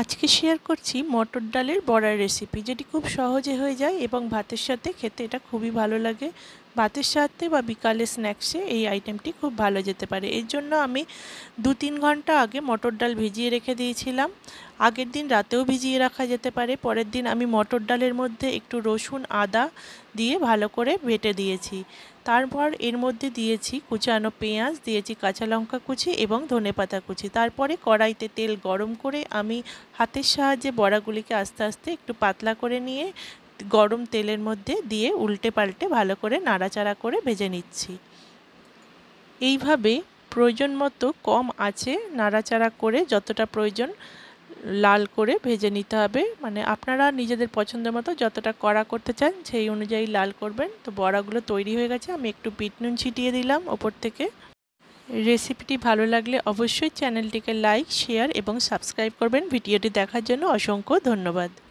আজকে শেয়ার করছি মটর ডালের বড়ার রেসিপি যেটি খুব সহজে হয়ে যায় এবং ভাতের সাথে খেতে এটা খুবই ভালো লাগে ভাতের সাথে বা বিকালে স্ন্যাক্সে এই আইটেমটি খুব ভালো যেতে পারে এর জন্য আমি দু তিন ঘন্টা আগে মটর ডাল ভিজিয়ে রেখে দিয়েছিলাম আগের দিন রাতেও ভিজিয়ে রাখা যেতে পারে পরের দিন আমি মটর ডালের মধ্যে একটু রসুন আদা দিয়ে ভালো করে ভেটে দিয়েছি তারপর এর মধ্যে দিয়েছি কুচানো পেঁয়াজ দিয়েছি কাঁচা লঙ্কা কুচি এবং ধনে পাতা কুচি তারপরে কড়াইতে তেল গরম করে আমি হাতের সাহায্যে বড়াগুলিকে আস্তে আস্তে একটু পাতলা করে নিয়ে গরম তেলের মধ্যে দিয়ে উল্টে পাল্টে ভালো করে নাড়াচাড়া করে ভেজে নিচ্ছি এইভাবে প্রয়োজন মতো কম আছে নাড়াচাড়া করে যতটা প্রয়োজন লাল করে ভেজে নিতে হবে মানে আপনারা নিজেদের পছন্দ মতো যতটা কড়া করতে চান সেই অনুযায়ী লাল করবেন তো বড়াগুলো তৈরি হয়ে গেছে আমি একটু বিট নুন ছিটিয়ে দিলাম ওপর থেকে রেসিপিটি ভালো লাগলে অবশ্যই চ্যানেলটিকে লাইক শেয়ার এবং সাবস্ক্রাইব করবেন ভিডিওটি দেখার জন্য অসংখ্য ধন্যবাদ